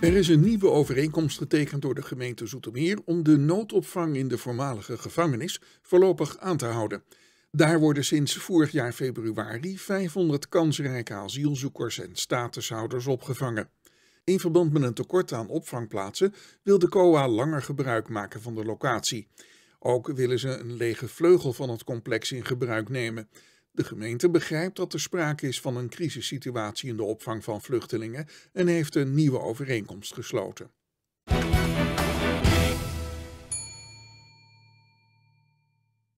Er is een nieuwe overeenkomst getekend door de gemeente Zoetermeer om de noodopvang in de voormalige gevangenis voorlopig aan te houden. Daar worden sinds vorig jaar februari 500 kansrijke asielzoekers en statushouders opgevangen. In verband met een tekort aan opvangplaatsen wil de COA langer gebruik maken van de locatie. Ook willen ze een lege vleugel van het complex in gebruik nemen. De gemeente begrijpt dat er sprake is van een crisissituatie in de opvang van vluchtelingen en heeft een nieuwe overeenkomst gesloten.